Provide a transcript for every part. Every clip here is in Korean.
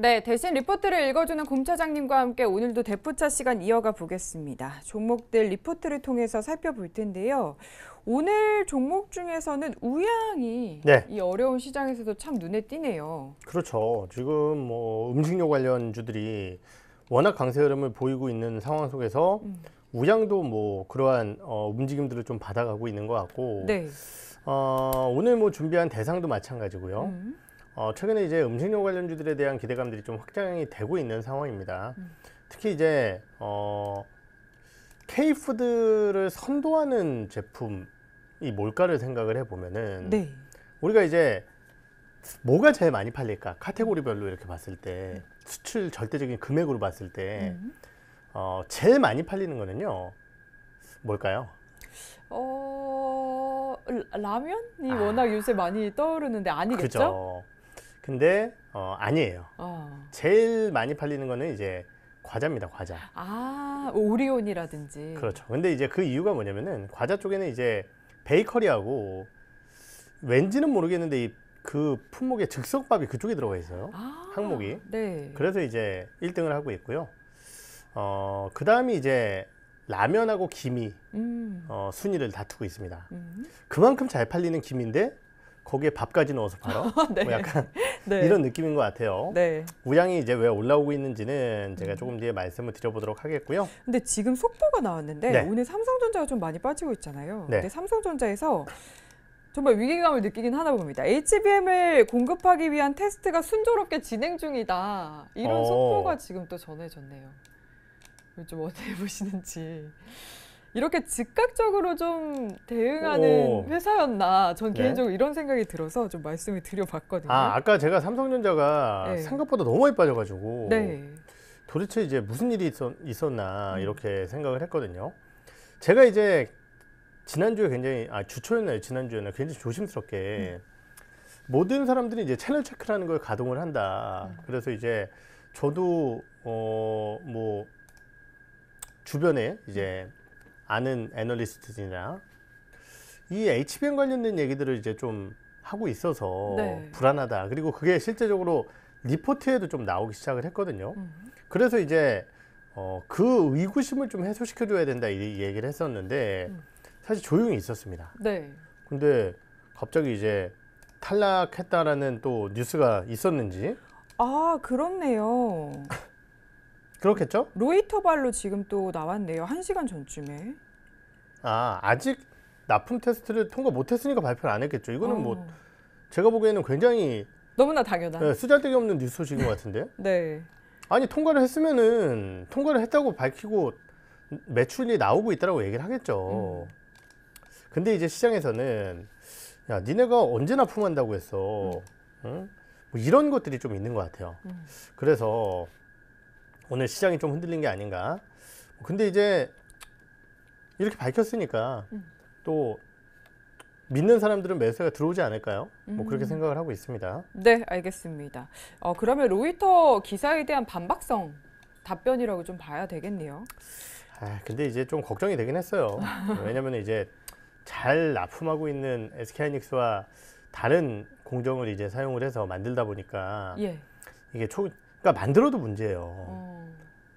네, 대신 리포트를 읽어주는 곰차장님과 함께 오늘도 대포차 시간 이어가 보겠습니다. 종목들 리포트를 통해서 살펴볼 텐데요. 오늘 종목 중에서는 우양이 네. 이 어려운 시장에서도 참 눈에 띄네요. 그렇죠. 지금 뭐 음식료 관련주들이 워낙 강세 흐름을 보이고 있는 상황 속에서 음. 우양도 뭐 그러한 어, 움직임들을 좀 받아가고 있는 것 같고 네. 어, 오늘 뭐 준비한 대상도 마찬가지고요. 음. 어, 최근에 이제 음식료 관련주들에 대한 기대감들이 좀 확장이 되고 있는 상황입니다. 음. 특히 이제 어, K푸드를 선도하는 제품이 뭘까를 생각을 해보면은 네. 우리가 이제 뭐가 제일 많이 팔릴까 카테고리별로 이렇게 봤을 때 네. 수출 절대적인 금액으로 봤을 때 음. 어, 제일 많이 팔리는 거는요 뭘까요? 어... 라면이 아. 워낙 요새 많이 떠오르는데 아니겠죠? 그죠. 근데 어, 아니에요. 어. 제일 많이 팔리는 거는 이제 과자입니다. 과자. 아 오리온이라든지. 그렇죠. 근데 이제 그 이유가 뭐냐면은 과자 쪽에는 이제 베이커리하고 왠지는 모르겠는데 이 그 품목에 즉석밥이 그쪽에 들어가 있어요. 아, 항목이. 네. 그래서 이제 1등을 하고 있고요. 어, 그 다음이 이제 라면하고 김이 음. 어, 순위를 다투고 있습니다. 음. 그만큼 잘 팔리는 김인데 거기에 밥까지 넣어서 팔아. 네. 뭐 약간 네. 이런 느낌인 것 같아요. 네. 우량이 이제 왜 올라오고 있는지는 제가 조금 뒤에 말씀을 드려보도록 하겠고요. 근데 지금 속보가 나왔는데 네. 오늘 삼성전자가 좀 많이 빠지고 있잖아요. 네. 근데 삼성전자에서 정말 위기감을 느끼긴 하나 봅니다. HBM을 공급하기 위한 테스트가 순조롭게 진행 중이다. 이런 어. 속보가 지금 또 전해졌네요. 좀 어떻게 보시는지. 이렇게 즉각적으로 좀 대응하는 오. 회사였나 전 네. 개인적으로 네. 이런 생각이 들어서 좀 말씀을 드려봤거든요. 아 아까 제가 삼성전자가 네. 생각보다 너무 많이 빠져가지고 네. 도대체 이제 무슨 일이 있었, 나 음. 이렇게 생각을 했거든요. 제가 이제 지난주에 굉장히 아 주초였나요 지난주였나 굉장히 조심스럽게 음. 모든 사람들이 이제 채널 체크라는 걸 가동을 한다. 음. 그래서 이제 저도 어뭐 주변에 이제 음. 아는 애널리스트들이나 이 HBM 관련된 얘기들을 이제 좀 하고 있어서 네. 불안하다. 그리고 그게 실제적으로 리포트에도 좀 나오기 시작을 했거든요. 음. 그래서 이제 어, 그 의구심을 좀 해소시켜줘야 된다 이 얘기를 했었는데 음. 사실 조용히 있었습니다. 네. 근데 갑자기 이제 탈락했다라는 또 뉴스가 있었는지. 아 그렇네요. 그렇겠죠? 로이터발로 지금 또 나왔네요. 1시간 전쯤에. 아, 아직 납품 테스트를 통과 못 했으니까 발표를 안 했겠죠. 이거는 뭐 어. 뭐 제가 보기에는 굉장히 너무나 당연한 네, 쓰잘데기 없는 뉴스 소식인 것 같은데. 네. 아니 통과를 했으면은 통과를 했다고 밝히고 매출이 나오고 있다라고 얘기를 하겠죠. 음. 근데 이제 시장에서는 야 니네가 언제 납품한다고 했어. 음. 응? 뭐 이런 것들이 좀 있는 것 같아요. 음. 그래서 오늘 시장이 좀 흔들린 게 아닌가. 근데 이제 이렇게 밝혔으니까 음. 또 믿는 사람들은 매수가 들어오지 않을까요? 뭐 그렇게 음. 생각을 하고 있습니다. 네, 알겠습니다. 어, 그러면 로이터 기사에 대한 반박성 답변이라고 좀 봐야 되겠네요. 아, 근데 이제 좀 걱정이 되긴 했어요. 왜냐면 이제 잘 납품하고 있는 SK하이닉스와 다른 공정을 이제 사용을 해서 만들다 보니까 예. 이게 초, 그러니까 만들어도 문제예요. 어.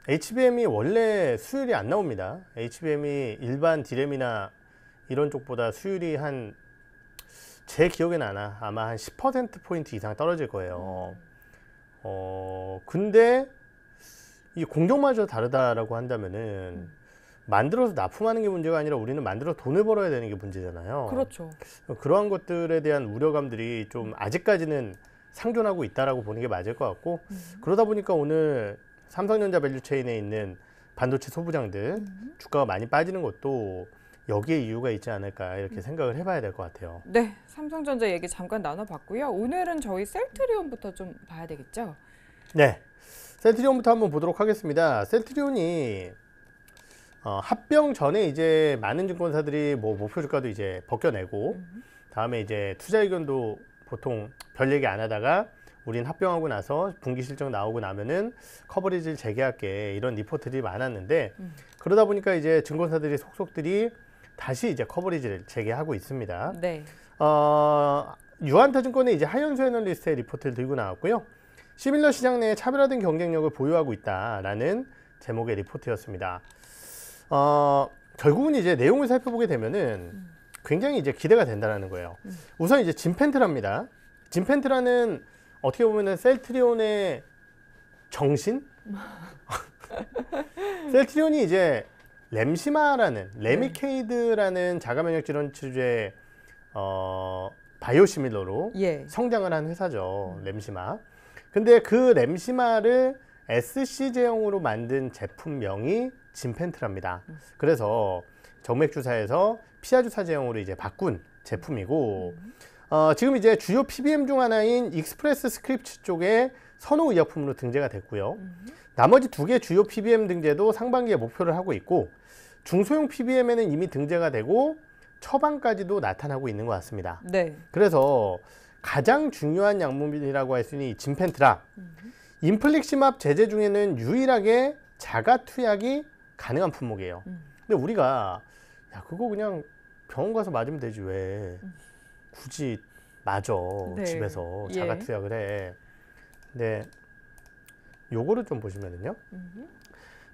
HBM이 원래 수율이 안 나옵니다. HBM이 일반 D램이나 이런 쪽보다 수율이 한 제 기억에는 아마, 아마 한 10%포인트 이상 떨어질 거예요. 어, 근데 이 공정마저 다르다라고 한다면은 만들어서 납품하는 게 문제가 아니라 우리는 만들어 돈을 벌어야 되는 게 문제잖아요. 그렇죠. 그러한 것들에 대한 우려감들이 좀 아직까지는 상존하고 있다라고 보는 게 맞을 것 같고 음. 그러다 보니까 오늘 삼성전자 밸류체인에 있는 반도체 소부장들 음. 주가가 많이 빠지는 것도 여기에 이유가 있지 않을까 이렇게 음. 생각을 해봐야 될 것 같아요. 네, 삼성전자 얘기 잠깐 나눠봤고요. 오늘은 저희 셀트리온부터 좀 봐야 되겠죠? 네, 셀트리온부터 한번 보도록 하겠습니다. 셀트리온이 어, 합병 전에 이제 많은 증권사들이 뭐 목표 주가도 이제 벗겨내고 음. 다음에 이제 투자 의견도 보통 별 얘기 안 하다가 우린 합병하고 나서 분기 실적 나오고 나면은 커버리지를 재개할게 이런 리포트들이 많았는데 음. 그러다 보니까 이제 증권사들이 속속들이 다시 이제 커버리지를 재개하고 있습니다. 네. 어, 유한타증권의 이제 하현수 애널리스트의 리포트를 들고 나왔고요. 시밀러 시장 내에 차별화된 경쟁력을 보유하고 있다라는 제목의 리포트였습니다. 어, 결국은 이제 내용을 살펴보게 되면은 음. 굉장히 이제 기대가 된다는 거예요. 음. 우선 이제 진펜트랍니다. 진펜트라는 어떻게 보면은 셀트리온의 정신? 셀트리온이 이제 램시마라는 레미케이드라는 네. 자가면역 질환 치료제 어, 바이오시밀러로 예. 성장을 한 회사죠. 음. 램시마. 근데 그 램시마를 SC제형으로 만든 제품명이 진펜트랍니다. 그래서 정맥주사에서 피하주사제형으로 이제 바꾼 제품이고 음. 어, 지금 이제 주요 PBM 중 하나인 익스프레스 스크립트 쪽에 선호 의약품으로 등재가 됐고요. 음. 나머지 두 개 주요 PBM 등재도 상반기에 목표를 하고 있고 중소형 PBM에는 이미 등재가 되고 처방까지도 나타나고 있는 것 같습니다. 네. 그래서 가장 중요한 약물이라고 할 수 있는 이 진펜트라 음. 인플릭시맙 제제 중에는 유일하게 자가 투약이 가능한 품목이에요. 음. 근데 우리가 야 그거 그냥 병원 가서 맞으면 되지 왜? 음. 굳이 맞아 네. 집에서 예. 자가 투약을 해. 근데 요거를 좀 보시면은요.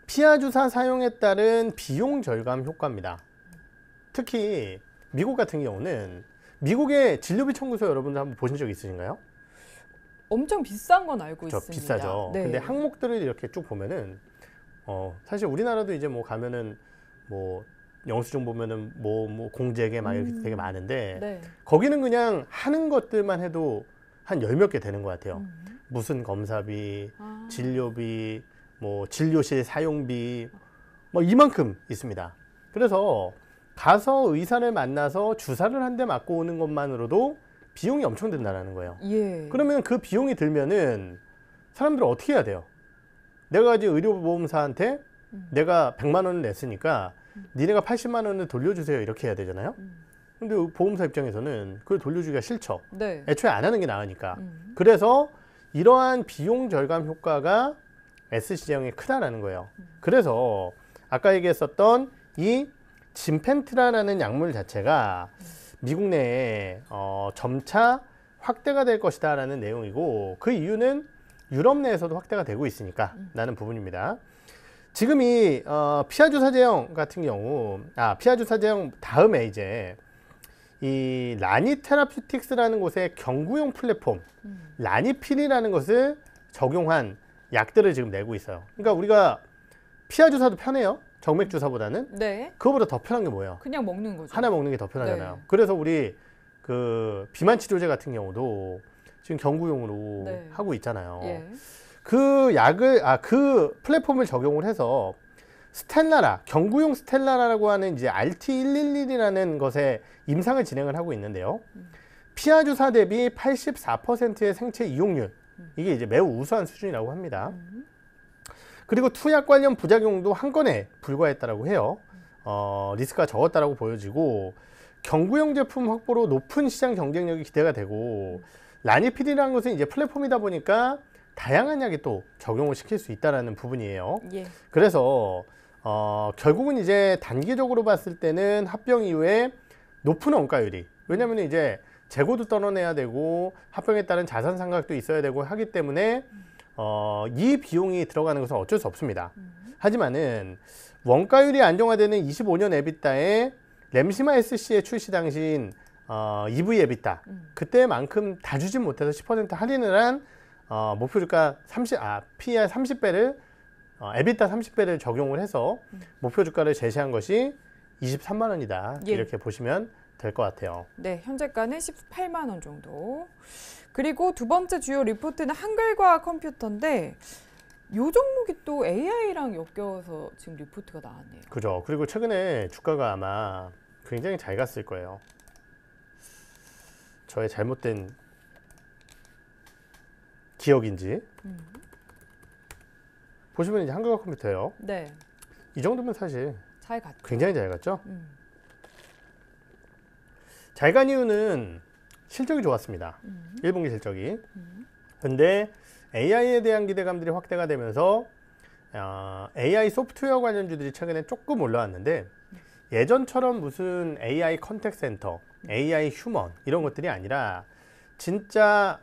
피하 주사 사용에 따른 비용 절감 효과입니다. 특히 미국 같은 경우는 미국의 진료비 청구서 여러분들 한번 보신 적 있으신가요? 엄청 비싼 건 알고 있습니다. 비싸죠. 네. 근데 항목들을 이렇게 쭉 보면은 어 사실 우리나라도 이제 뭐 가면은 뭐 영수증 보면은 뭐, 뭐 공제계 막 이렇게 음. 되게 많은데 네. 거기는 그냥 하는 것들만 해도 한 열 몇 개 되는 것 같아요. 음. 무슨 검사비, 아. 진료비, 뭐 진료실 사용비 뭐 이만큼 있습니다. 그래서 가서 의사를 만나서 주사를 한 대 맞고 오는 것만으로도 비용이 엄청 든다라는 거예요. 예. 그러면 그 비용이 들면은 사람들은 어떻게 해야 돼요? 내가 이제 의료보험사한테 음. 내가 백만 원을 냈으니까 니네가 80만 원을 돌려주세요 이렇게 해야 되잖아요. 음. 근데 보험사 입장에서는 그걸 돌려주기가 싫죠. 네. 애초에 안 하는 게 나으니까. 음. 그래서 이러한 비용 절감 효과가 s 시형에 크다라는 거예요. 음. 그래서 아까 얘기했었던 이 짐펜트라라는 약물 자체가 음. 미국 내에 어, 점차 확대가 될 것이다 라는 내용이고 그 이유는 유럽 내에서도 확대가 되고 있으니까 라는 음. 부분입니다. 지금 이 어, 피아주 사제형 같은 경우 아 피아주 사제형 다음에 이제 이 라니 테라퓨틱스라는 곳의 경구용 플랫폼 음. 라니필이라는 것을 적용한 약들을 지금 내고 있어요. 그러니까 우리가 피하 주사도 편해요. 정맥 주사보다는. 음. 네. 그거보다 더 편한 게 뭐예요? 그냥 먹는 거죠. 하나 먹는 게 더 편하잖아요. 네. 그래서 우리 그 비만 치료제 같은 경우도 지금 경구용으로 네. 하고 있잖아요. 예. 그 약을 아 그 플랫폼을 적용을 해서 스텔라라 경구용 스텔라라고 라 하는 이제 RT111이라는 것에 임상을 진행을 하고 있는데요. 피하 주사 대비 84%의 생체 이용률 이게 이제 매우 우수한 수준이라고 합니다. 그리고 투약 관련 부작용도 한 건에 불과했다라고 해요. 어, 리스크가 적었다라고 보여지고 경구용 제품 확보로 높은 시장 경쟁력이 기대가 되고 라니필이라는 것은 이제 플랫폼이다 보니까 다양한 약이 또 적용을 시킬 수 있다라는 부분이에요. 예. 그래서 어, 결국은 이제 단기적으로 봤을 때는 합병 이후에 높은 원가율이 왜냐면 이제 재고도 떨어내야 되고 합병에 따른 자산 상각도 있어야 되고 하기 때문에 어, 이 비용이 들어가는 것은 어쩔 수 없습니다. 음. 하지만은 원가율이 안정화되는 25년 에비타에 램시마 SC의 출시 당시인 어, EV 에비타 음. 그때만큼 다 주진 못해서 10% 할인을 한 어, 목표 주가 30, 아, PER 30배를 어, 에비타 30배를 적용을 해서 음. 목표 주가를 제시한 것이 23만 원이다. 예. 이렇게 보시면 될 것 같아요. 네, 현재가는 18만 원 정도. 그리고 두 번째 주요 리포트는 한글과 컴퓨터인데 요 종목이 또 AI랑 엮여서 지금 리포트가 나왔네요. 그죠. 그리고 최근에 주가가 아마 굉장히 잘 갔을 거예요. 저의 잘못된 기억인지 음. 보시면 이제 한글과 컴퓨터예요. 네. 이 정도면 사실 잘 갔죠. 굉장히 잘 갔죠. 음. 잘간 이유는 실적이 좋았습니다. 음. 1분기 실적이. 음. 근데 AI에 대한 기대감들이 확대가 되면서 어, 아, AI 소프트웨어 관련주들이 최근에 조금 올라왔는데 예전처럼 무슨 AI 컨택 센터, 음. AI 휴먼 이런 것들이 아니라 진짜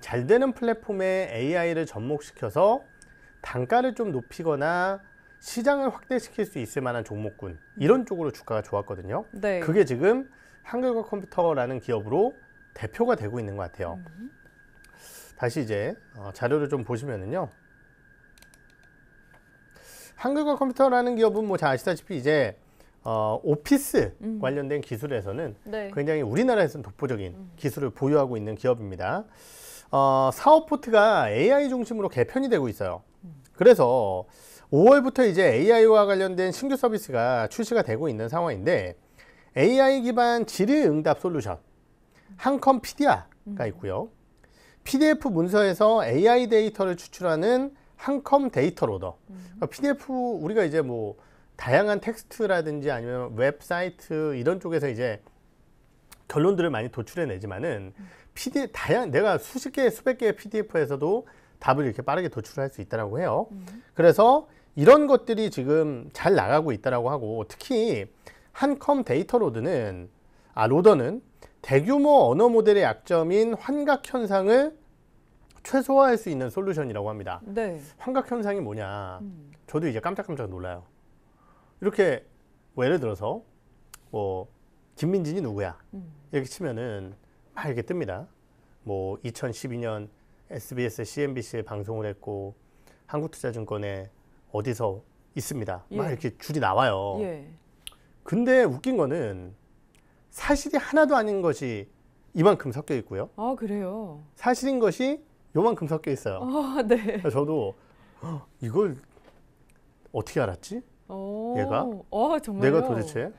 잘 되는 플랫폼에 AI를 접목시켜서 단가를 좀 높이거나 시장을 확대시킬 수 있을 만한 종목군 이런 쪽으로 주가가 좋았거든요. 네. 그게 지금 한글과 컴퓨터라는 기업으로 대표가 되고 있는 것 같아요. 음. 다시 이제 어, 자료를 좀 보시면은요. 한글과 컴퓨터라는 기업은 뭐 잘 아시다시피 이제 어, 오피스 음. 관련된 기술에서는 네. 굉장히 우리나라에서는 독보적인 음. 기술을 보유하고 있는 기업입니다. 어, 사업 포트가 AI 중심으로 개편이 되고 있어요. 그래서 5월부터 이제 AI와 관련된 신규 서비스가 출시가 되고 있는 상황인데 AI 기반 질의응답 솔루션 한컴 PDR가 음. 있고요. PDF 문서에서 AI 데이터를 추출하는 한컴 데이터 로더. 음. 그러니까 PDF 우리가 이제 뭐 다양한 텍스트라든지 아니면 웹사이트 이런 쪽에서 이제 결론들을 많이 도출해내지만은 음. PDF 다양 내가 수십 개 수백 개의 PDF에서도 답을 이렇게 빠르게 도출할 수 있다라고 해요. 음. 그래서 이런 것들이 지금 잘 나가고 있다라고 하고 특히 한컴 데이터 로드는 아 로더는 대규모 언어 모델의 약점인 환각 현상을 최소화할 수 있는 솔루션이라고 합니다. 네. 환각 현상이 뭐냐? 음. 저도 이제 깜짝깜짝 놀라요. 이렇게 뭐 예를 들어서 뭐 김민진이 누구야? 음. 이렇게 치면은 알게 뜹니다. 뭐 2012년 SBS, CNBC에 방송을 했고 한국투자증권에 어디서 있습니다. 예. 막 이렇게 줄이 나와요. 예. 근데 웃긴 거는 사실이 하나도 아닌 것이 이만큼 섞여 있고요. 아 그래요. 사실인 것이 요만큼 섞여 있어요. 아 네. 저도 이걸 어떻게 알았지? 오, 얘가 아, 정말요? 내가 도대체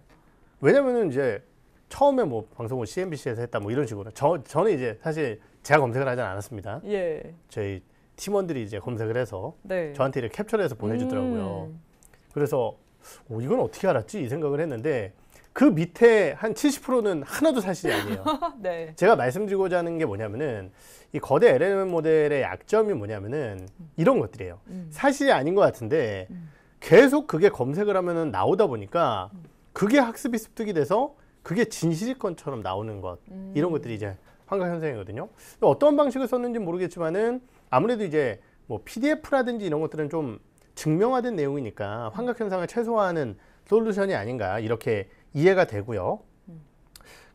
왜냐면은 이제 처음에 뭐 방송을 CNBC에서 했다 뭐 이런 식으로 저 저는 이제 사실 제가 검색을 하진 않았습니다. 예. 저희 팀원들이 이제 검색을 해서 네. 저한테 이렇게 캡처를 해서 보내주더라고요. 음. 그래서 오, 어, 이건 어떻게 알았지 이 생각을 했는데 그 밑에 한 70%는 하나도 사실이 아니에요. 네. 제가 말씀드리고자 하는 게 뭐냐면은 이 거대 LLM 모델의 약점이 뭐냐면은 이런 것들이에요. 음. 사실이 아닌 것 같은데 음. 계속 그게 검색을 하면은 나오다 보니까 음. 그게 학습이 습득이 돼서 그게 진실권처럼 나오는 것 음. 이런 것들이 이제 환각 현상이거든요. 어떤 방식을 썼는지 모르겠지만은 아무래도 이제 뭐 PDF라든지 이런 것들은 좀 증명화된 내용이니까 환각 현상을 최소화하는 솔루션이 아닌가 이렇게 이해가 되고요. 음.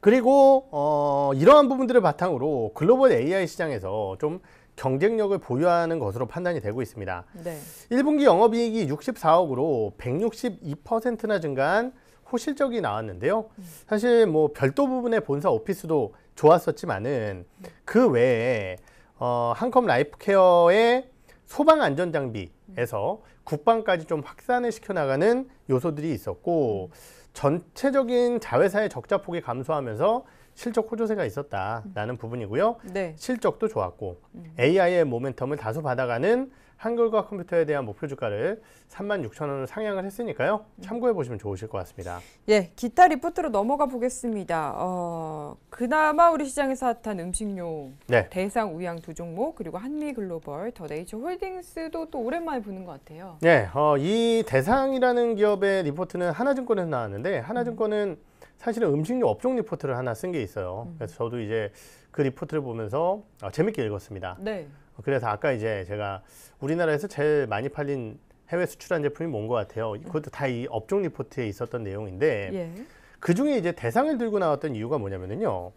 그리고 어, 이러한 부분들을 바탕으로 글로벌 AI 시장에서 좀 경쟁력을 보유하는 것으로 판단이 되고 있습니다. 네. 1분기 영업이익이 64억으로 162%나 증가한 코 뭐 실적이 나왔는데요. 사실 뭐 별도 부분의 본사 오피스도 좋았었지만은 그 외에 어, 한컴 라이프케어의 소방 안전 장비에서 국방까지 좀 확산을 시켜나가는 요소들이 있었고 전체적인 자회사의 적자 폭이 감소하면서 실적 호조세가 있었다라는 부분이고요. 네. 실적도 좋았고 음. AI의 모멘텀을 다소 받아가는 한글과 컴퓨터에 대한 목표 주가를 36,000원을 상향을 했으니까요. 참고해 보시면 좋으실 것 같습니다. 예, 기타 리포트로 넘어가 보겠습니다. 어, 그나마 우리 시장에서 핫한 음식료 네. 대상 우양 두 종목 그리고 한미 글로벌 더 네이처 홀딩스도 또 오랜만에 보는 것 같아요. 네, 어, 이 대상이라는 기업의 리포트는 하나증권에서 나왔는데 하나증권은 사실은 음식료 업종 리포트를 하나 쓴 게 있어요. 음. 그래서 저도 이제 그 리포트를 보면서 어, 재밌게 읽었습니다. 네. 어, 그래서 아까 이제 제가 우리나라에서 제일 많이 팔린 해외 수출한 제품이 뭔 것 같아요. 그것도 다 이 업종 리포트에 있었던 내용인데 예. 그 중에 이제 대상을 들고 나왔던 이유가 뭐냐면요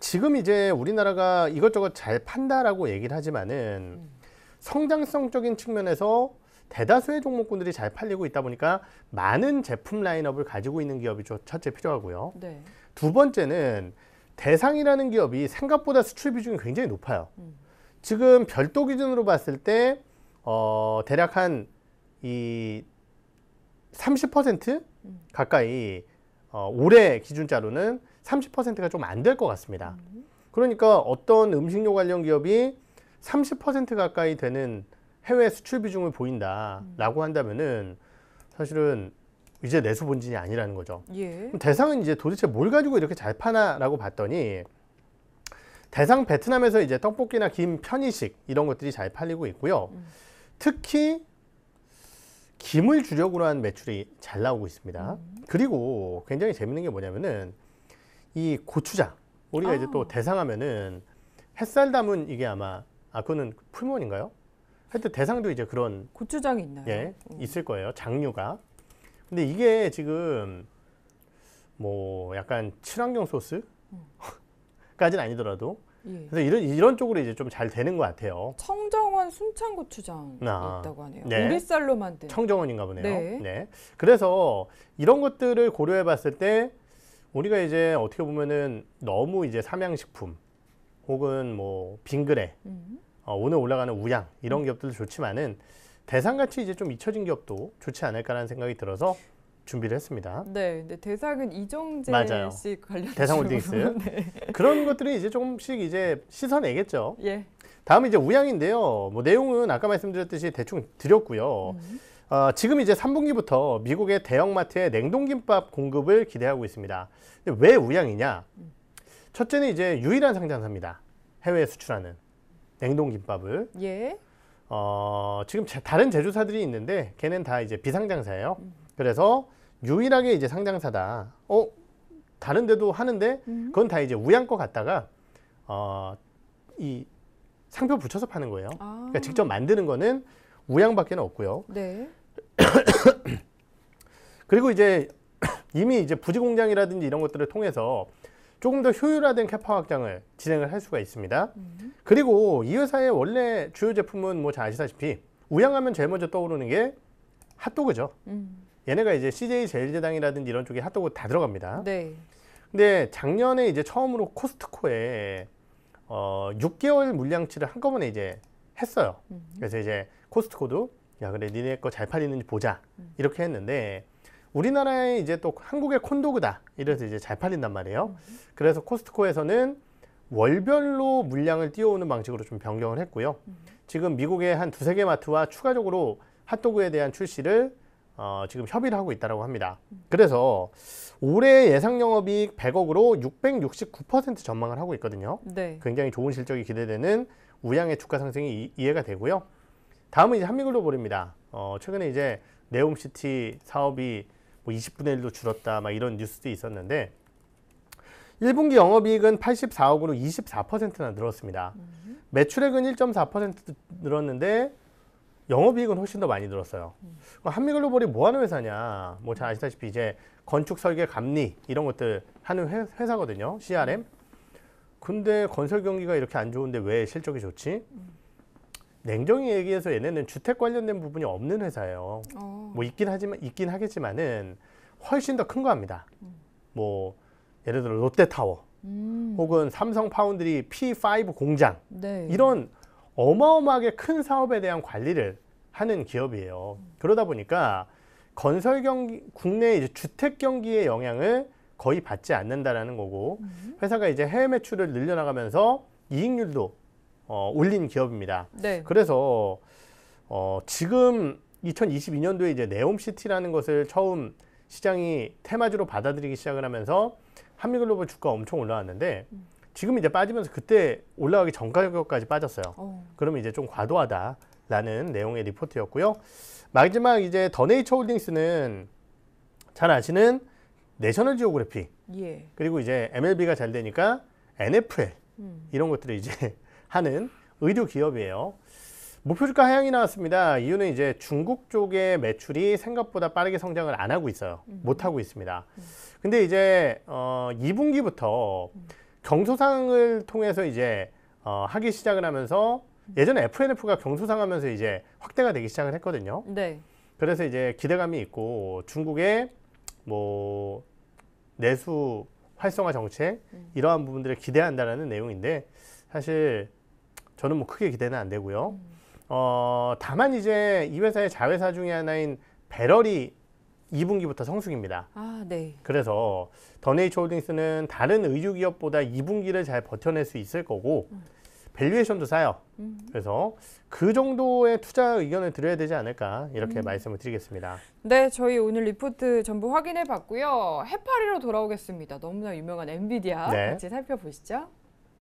지금 이제 우리나라가 이것저것 잘 판다라고 얘기를 하지만은 음. 성장성적인 측면에서 대다수의 종목군들이 잘 팔리고 있다 보니까 많은 제품 라인업을 가지고 있는 기업이 첫째 필요하고요. 네. 두 번째는 대상이라는 기업이 생각보다 수출 비중이 굉장히 높아요. 음. 지금 별도 기준으로 봤을 때 어, 대략 한 이 30% 음. 가까이 어, 올해 기준자로는 30%가 좀 안 될 것 같습니다. 음. 그러니까 어떤 음식료 관련 기업이 30% 가까이 되는 해외 수출 비중을 보인다라고 한다면은 사실은 이제 내수 본진이 아니라는 거죠. 예. 대상은 이제 도대체 뭘 가지고 이렇게 잘 파나라고 봤더니 대상 베트남에서 이제 떡볶이나 김, 편의식 이런 것들이 잘 팔리고 있고요. 음. 특히 김을 주력으로 한 매출이 잘 나오고 있습니다. 음. 그리고 굉장히 재밌는 게 뭐냐면은 이 고추장 우리가 아. 이제 또 아. 대상하면은 햇살 담은 이게 아마 아 그거는 풀무원인가요 하여튼 대상도 이제 그런 고추장이 있나요? 예, 음. 있을 거예요. 장류가 근데 이게 지금 뭐 약간 친환경 소스? 음. 까지는 아니더라도 예. 그래서 이런 이런 쪽으로 이제 좀 잘 되는 것 같아요. 청정원 순창고추장 아, 있다고 하네요. 네. 우리쌀로 만든 청정원인가 보네요. 네. 네. 그래서 이런 것들을 고려해 봤을 때 우리가 이제 어떻게 보면은 너무 이제 삼양식품 혹은 뭐 빙그레 음. 어, 오늘 올라가는 우양 이런 기업들도 좋지만은 대상같이 이제 좀 잊혀진 기업도 좋지 않을까라는 생각이 들어서 준비를 했습니다. 네, 근데 대상은 이정재 맞아요. 씨 관련 대상홀딩스 네. 그런 것들이 이제 조금씩 이제 씻어내겠죠. 예. 다음 이제 우양인데요. 뭐 내용은 아까 말씀드렸듯이 대충 드렸고요. 음. 어, 지금 이제 3분기부터 미국의 대형마트에 냉동김밥 공급을 기대하고 있습니다. 근데 왜 우양이냐? 첫째는 이제 유일한 상장사입니다. 해외에 수출하는 냉동김밥을. 예. 어, 지금 다른 제조사들이 있는데 걔는 다 이제 비상장사예요. 그래서 유일하게 이제 상장사다. 어 다른 데도 하는데 음. 그건 다 이제 우양거 갖다가 어, 이 상표 붙여서 파는 거예요. 아. 그러니까 직접 만드는 거는 우양밖에는 없고요. 네. 그리고 이제 이미 이제 부지 공장이라든지 이런 것들을 통해서 조금 더 효율화된 캐파 확장을 진행을 할 수가 있습니다. 음. 그리고 이 회사의 원래 주요 제품은 뭐 잘 아시다시피 우양하면 제일 먼저 떠오르는 게 핫도그죠. 음. 얘네가 이제 CJ 제일제당이라든지 이런 쪽에 핫도그 다 들어갑니다. 네. 근데 작년에 이제 처음으로 코스트코에 어 6개월 물량치를 한꺼번에 이제 했어요. 음. 그래서 이제 코스트코도 야 그래 니네 거 잘 팔리는지 보자 음. 이렇게 했는데 우리나라에 이제 또 한국의 콘도그다 이래서 이제 잘 팔린단 말이에요. 음. 그래서 코스트코에서는 월별로 물량을 띄워오는 방식으로 좀 변경을 했고요. 음. 지금 미국의 한 두세 개 마트와 추가적으로 핫도그에 대한 출시를 어, 지금 협의를 하고 있다고 합니다. 음. 그래서 올해 예상 영업이익 100억으로 669% 전망을 하고 있거든요. 네. 굉장히 좋은 실적이 기대되는 우양의 주가 상승이 이, 해가 되고요. 다음은 이제 한미글로벌입니다. 어, 최근에 이제 네옴시티 사업이 뭐 20분의 1로 줄었다 막 이런 뉴스도 있었는데 1분기 영업이익은 84억으로 24%나 늘었습니다. 음. 매출액은 1.4% 늘었는데 영업이익은 훨씬 더 많이 늘었어요. 음. 한미글로벌이 뭐하는 회사냐? 뭐 잘 아시다시피 이제 건축 설계 감리 이런 것들 하는 회, 회사거든요. CRM. 음. 근데 건설 경기가 이렇게 안 좋은데 왜 실적이 좋지? 음. 냉정히 얘기해서 얘네는 주택 관련된 부분이 없는 회사예요. 어. 뭐 있긴 하지만 있긴 하겠지만은 훨씬 더 큰 거 합니다. 음. 뭐 예를 들어 롯데타워 음. 혹은 삼성 파운드리 P5 공장 네. 이런 어마어마하게 큰 사업에 대한 관리를 하는 기업이에요. 음. 그러다 보니까 건설 경기 국내 이제 주택 경기의 영향을 거의 받지 않는다라는 거고 음. 회사가 이제 해외 매출을 늘려나가면서 이익률도 어, 올린 기업입니다. 네. 그래서 어, 지금 2022년도에 이제 네옴시티라는 것을 처음 시장이 테마주로 받아들이기 시작을 하면서 한미글로벌 주가 엄청 올라왔는데 음. 지금 이제 빠지면서 그때 올라가기 전 가격까지 빠졌어요. 어. 그러면 이제 좀 과도하다라는 내용의 리포트였고요. 마지막 이제 더네이처 홀딩스는 잘 아시는 내셔널 지오그래피 예. 그리고 이제 MLB가 잘 되니까 NFL 음. 이런 것들을 이제 하는 의류 기업이에요. 목표주가 하향이 나왔습니다. 이유는 이제 중국 쪽의 매출이 생각보다 빠르게 성장을 안 하고 있어요. 음. 못 하고 있습니다. 음. 근데 이제 어 2분기부터 음. 경소상을 통해서 이제 어 하기 시작을 하면서 음. 예전에 FNF가 경소상 하면서 이제 확대가 되기 시작을 했거든요. 네. 그래서 이제 기대감이 있고 중국의 뭐 내수 활성화 정책 음. 이러한 부분들을 기대한다라는 내용인데 사실 저는 뭐 크게 기대는 안 되고요. 어, 다만 이제 이 회사의 자회사 중에 하나인 배럴이 2분기부터 성숙입니다. 아, 네. 그래서 더네이처 홀딩스는 다른 의류 기업보다 2분기를 잘 버텨낼 수 있을 거고 음. 밸류에이션도 싸요. 음. 그래서 그 정도의 투자 의견을 드려야 되지 않을까 이렇게 음. 말씀을 드리겠습니다. 네, 저희 오늘 리포트 전부 확인해 봤고요. 해파리로 돌아오겠습니다. 너무나 유명한 엔비디아 네. 같이 살펴보시죠.